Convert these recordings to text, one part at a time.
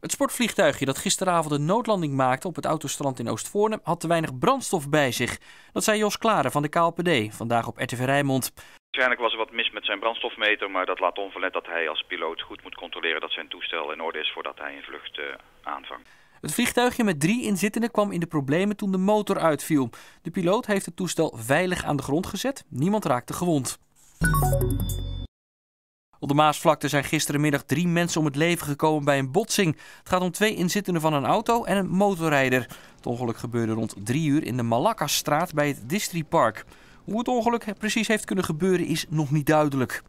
Het sportvliegtuigje dat gisteravond een noodlanding maakte op het autostrand in Oostvoorne had te weinig brandstof bij zich. Dat zei Jos Klaren van de KLPD vandaag op RTV Rijnmond. Waarschijnlijk was er wat mis met zijn brandstofmeter, maar dat laat onverlet dat hij als piloot goed moet controleren dat zijn toestel in orde is voordat hij een vlucht eh, aanvangt. Het vliegtuigje met drie inzittenden kwam in de problemen toen de motor uitviel. De piloot heeft het toestel veilig aan de grond gezet. Niemand raakte gewond. Op de Maasvlakte zijn gisterenmiddag drie mensen om het leven gekomen bij een botsing. Het gaat om twee inzittenden van een auto en een motorrijder. Het ongeluk gebeurde rond drie uur in de Malakka-straat bij het Distripark. Hoe het ongeluk precies heeft kunnen gebeuren is nog niet duidelijk.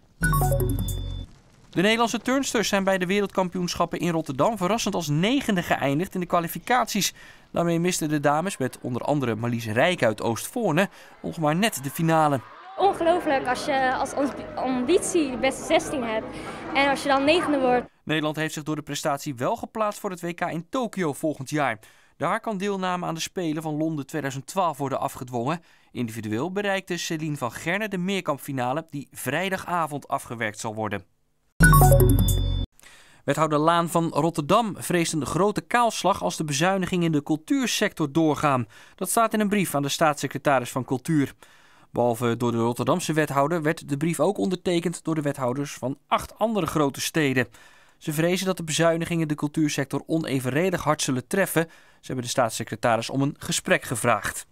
De Nederlandse turnsters zijn bij de wereldkampioenschappen in Rotterdam verrassend als negende geëindigd in de kwalificaties. Daarmee misten de dames met onder andere Marlies Rijk uit Oostvoorne nog maar net de finale ongelooflijk als je als ambitie de beste 16 hebt en als je dan negende wordt. Nederland heeft zich door de prestatie wel geplaatst voor het WK in Tokio volgend jaar. Daar kan deelname aan de Spelen van Londen 2012 worden afgedwongen. Individueel bereikte Celine van Gerne de meerkampfinale die vrijdagavond afgewerkt zal worden. Wethouder Laan van Rotterdam vreest een grote kaalslag als de bezuinigingen in de cultuursector doorgaan. Dat staat in een brief aan de staatssecretaris van Cultuur. Behalve door de Rotterdamse wethouder werd de brief ook ondertekend door de wethouders van acht andere grote steden. Ze vrezen dat de bezuinigingen de cultuursector onevenredig hard zullen treffen. Ze hebben de staatssecretaris om een gesprek gevraagd.